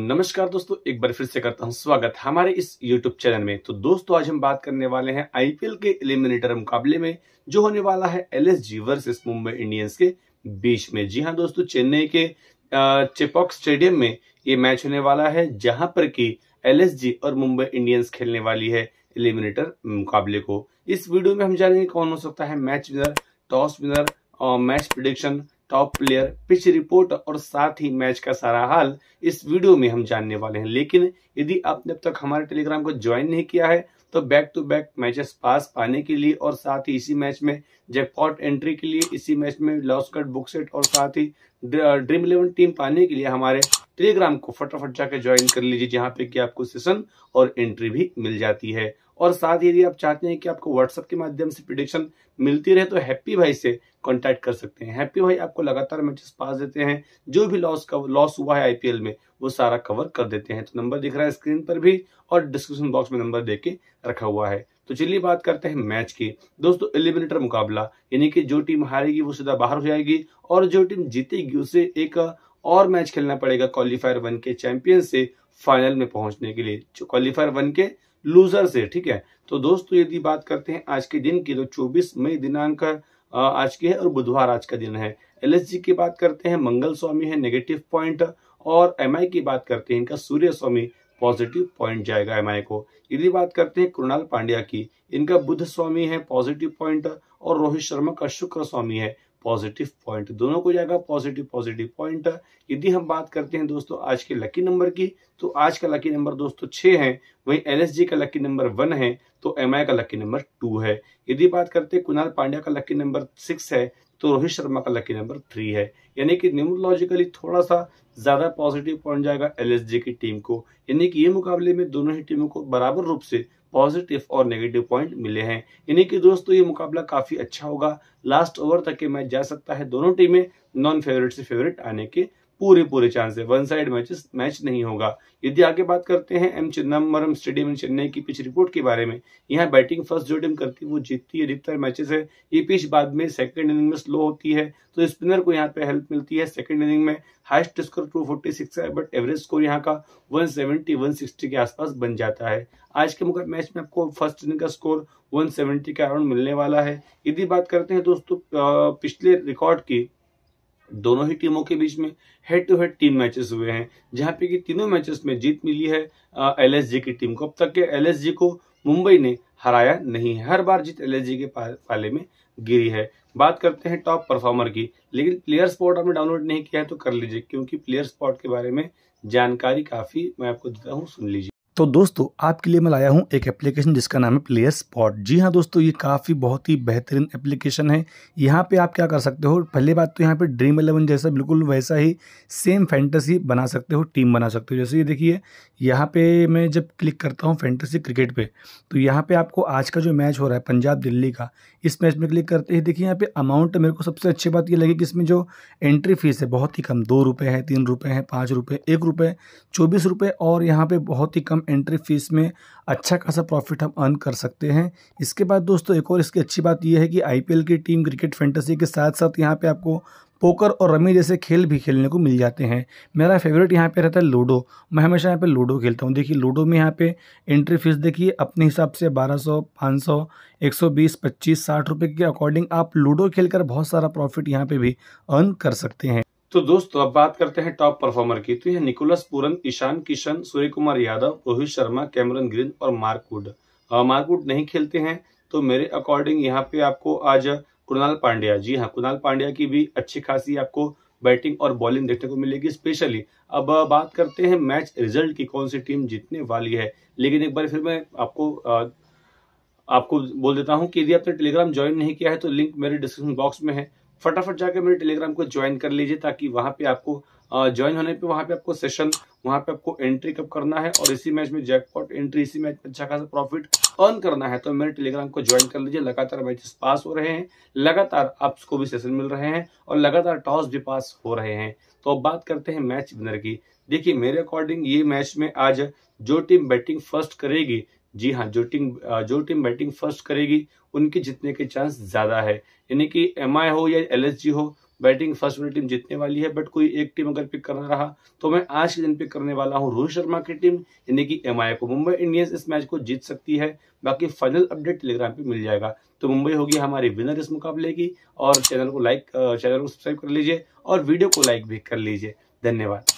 नमस्कार दोस्तों एक बार फिर से करता हूं स्वागत हमारे इस यूट्यूब चैनल में तो दोस्तों आज हम बात करने वाले हैं आईपीएल के एलिमिनेटर मुकाबले में जो होने वाला है एलएसजी वर्सेस मुंबई इंडियंस के बीच में जी हां दोस्तों चेन्नई के चेपॉक स्टेडियम में ये मैच होने वाला है जहां पर की एल और मुंबई इंडियंस खेलने वाली है एलिमिनेटर मुकाबले को इस वीडियो में हम जानेंगे कौन हो सकता है मैच विनर टॉस विनर और match prediction top player pitch report और साथ ही मैच का सारा हाल इस वीडियो में हम जानने वाले हैं लेकिन यदि आपने अब तक हमारे टेलीग्राम को ज्वाइन नहीं किया है तो back to back matches pass पाने के लिए और साथ ही इसी मैच में जैकपॉट एंट्री के लिए इसी मैच में लॉस कट बुक सेट और साथ ही ड्रीम इलेवन टीम पाने के लिए हमारे टेलीग्राम को फटाफट जाकर ज्वाइन कर लीजिए जहाँ पे कि आपको सेशन और एंट्री भी मिल जाती है और साथ यदि आप चाहते हैं कि आपको व्हाट्सएप के माध्यम से प्रिडिक्शन मिलती रहे तो हैप्पी भाई से कांटेक्ट कर सकते हैं हैप्पी भाई आपको लगातार मैचेस पास देते हैं जो भी लॉस लॉस हुआ है आईपीएल में वो सारा कवर कर देते हैं तो नंबर दिख रहा है स्क्रीन पर भी और डिस्क्रिप्शन बॉक्स में नंबर देके रखा हुआ है तो चलिए बात करते हैं मैच की दोस्तों एलिमिनेटर मुकाबला यानी कि जो टीम हारेगी वो सीधा बाहर हो जाएगी और जो टीम जीतेगी उसे एक और मैच खेलना पड़ेगा क्वालिफायर वन के चैंपियन से फाइनल में पहुंचने के लिए जो क्वालिफायर वन के लूजर से ठीक है तो दोस्तों यदि बात करते हैं आज के दिन की तो 24 मई दिनांक आज की है और बुधवार आज का दिन है एल की बात करते हैं मंगल स्वामी है नेगेटिव पॉइंट और एम की बात करते हैं इनका सूर्य स्वामी पॉजिटिव पॉइंट जाएगा एम को यदि बात करते हैं कृणाल पांड्या की इनका बुद्ध स्वामी है पॉजिटिव पॉइंट और रोहित शर्मा का शुक्र स्वामी है पॉजिटिव पॉइंट दोनों को जाएगा पॉजिटिव पॉजिटिव पॉइंट यदि हम बात करते हैं दोस्तों आज के लकी नंबर की तो आज का लकी नंबर दोस्तों छह है वहीं एल का लकी नंबर वन है तो एम का लकी नंबर टू है यदि बात करते हैं कुणाल पांड्या का लकी नंबर सिक्स है तो रोहित शर्मा का लकी नंबर थ्री है यानी कि न्यूमोलॉजिकली थोड़ा सा ज़्यादा पॉजिटिव पॉइंट जाएगा एल की टीम को यानी कि ये मुकाबले में दोनों ही टीमों को बराबर रूप से पॉजिटिव और नेगेटिव पॉइंट मिले हैं यानी कि दोस्तों ये मुकाबला काफ़ी अच्छा होगा लास्ट ओवर तक के मैच जा सकता है दोनों टीमें नॉन फेवरेट से फेवरेट आने के पूरे पूरे चांस है वन साइड मैचेस मैच नहीं होगा यदि आगे बात करते हैं एम चिदम्बरम स्टेडियम चेन्नई की पिच रिपोर्ट के बारे में यहाँ बैटिंग फर्स्ट जो टीम करती है वो जीतती है अधिकतर मैचेस है ये पिच बाद में सेकंड इनिंग में स्लो होती है तो स्पिनर को यहाँ पे हेल्प मिलती है सेकंड इनिंग में हाइस्ट स्कोर 246 है बट एवरेज स्कोर यहाँ का वन सेवेंटी के आसपास बन जाता है आज के मुकाबले मैच में आपको फर्स्ट इनिंग का स्कोर वन के अराउंड मिलने वाला है यदि बात करते हैं दोस्तों पिछले रिकॉर्ड की दोनों ही टीमों के बीच में हेड टू हेड तीन मैचेस हुए हैं जहां पे कि तीनों मैचेस में जीत मिली है एल की टीम को अब तक के एल को मुंबई ने हराया नहीं है हर बार जीत एल के पाले में गिरी है बात करते हैं टॉप परफॉर्मर की लेकिन प्लेयर स्पॉट आपने डाउनलोड नहीं किया है तो कर लीजिए क्योंकि प्लेयर स्पॉट के बारे में जानकारी काफ़ी मैं आपको देता हूँ सुन लीजिए तो दोस्तों आपके लिए मैं लाया हूँ एक एप्लीकेशन जिसका नाम है प्लेयर स्पॉट जी हाँ दोस्तों ये काफ़ी बहुत ही बेहतरीन एप्लीकेशन है यहाँ पे आप क्या कर सकते हो पहले बात तो यहाँ पे ड्रीम इलेवन जैसा बिल्कुल वैसा ही सेम फैंटेसी बना सकते हो टीम बना सकते हो जैसे ये देखिए यहाँ पे मैं जब क्लिक करता हूँ फैंटेसी क्रिकेट पर तो यहाँ पर आपको आज का जो मैच हो रहा है पंजाब दिल्ली का इस मैच में क्लिक करते ही देखिए यहाँ पर अमाउंट मेरे को सबसे अच्छी बात ये लगी कि इसमें जो एंट्री फीस है बहुत ही कम दो रुपये है तीन रुपये है पाँच रुपये एक रुपये चौबीस रुपये और यहाँ पर बहुत ही कम एंट्री फीस में अच्छा खासा प्रॉफिट हम अर्न कर सकते हैं इसके बाद दोस्तों एक और इसकी अच्छी बात यह है कि आईपीएल की टीम क्रिकेट फैंटेसी के साथ साथ यहाँ पे आपको पोकर और रमी जैसे खेल भी खेलने को मिल जाते हैं मेरा फेवरेट यहाँ पे रहता है लूडो मैं हमेशा यहाँ पे लूडो खेलता हूँ देखिए लूडो में यहाँ पे एंट्री फीस देखिए अपने हिसाब से 1200, 500, 120, 25, 60 रुपए के अकॉर्डिंग आप लूडो खेलकर बहुत सारा प्रॉफिट यहाँ पे भी अर्न कर सकते हैं तो दोस्तों अब बात करते हैं टॉप परफॉर्मर की तो यह Nicholas Pooran Ishan Kishan Surya Kumar Yadav Rohit Sharma Cameron Green और मार्कवुड मार्कवुड नहीं खेलते हैं तो मेरे अकॉर्डिंग यहाँ पे आपको आज कुणाल पांड्या जी हाँ कुणाल पांड्या की भी अच्छी खासी आपको बैटिंग और बॉलिंग देखने को मिलेगी स्पेशली अब बात करते हैं मैच रिजल्ट की कौन सी टीम जीतने वाली है लेकिन एक बार फिर मैं आपको आपको बोल देता हूं कि यदि आपने टेलीग्राम ज्वाइन नहीं किया है तो लिंक मेरे डिस्क्रिप्शन बॉक्स में है फटाफट जाकर मेरे टेलीग्राम को ज्वाइन कर लीजिए ताकि वहां पे आपको ज्वाइन होने पे वहां पे आपको सेशन वहां पे आपको एंट्री कब करना है और इसी मैच में जैकपॉट एंट्री इसी मैच में अच्छा खासा प्रॉफिट अर्न करना है तो मेरे टेलीग्राम को ज्वाइन कर लीजिए लगातार मैचेस पास हो रहे हैं लगातार आपको भी सेशन मिल रहे हैं और लगातार टॉस भी पास हो रहे हैं तो अब बात करते हैं मैच विनर की देखिए मेरे अकॉर्डिंग ये मैच में आज जो टीम बैटिंग फर्स्ट करेगी जी हाँ जो टीम जो टीम बैटिंग फर्स्ट करेगी उनके जीतने के चांस ज़्यादा है यानी कि एम हो या एल हो बैटिंग फर्स्ट वाली टीम जीतने वाली है बट कोई एक टीम अगर पिक करना रहा तो मैं आज के दिन पिक करने वाला हूँ रोहित शर्मा की टीम यानी कि एम को मुंबई इंडियंस इस मैच को जीत सकती है बाकी फाइनल अपडेट टेलीग्राम पे मिल जाएगा तो मुंबई होगी हमारी विनर इस मुकाबले की और चैनल को लाइक चैनल को सब्सक्राइब कर लीजिए और वीडियो को लाइक भी कर लीजिए धन्यवाद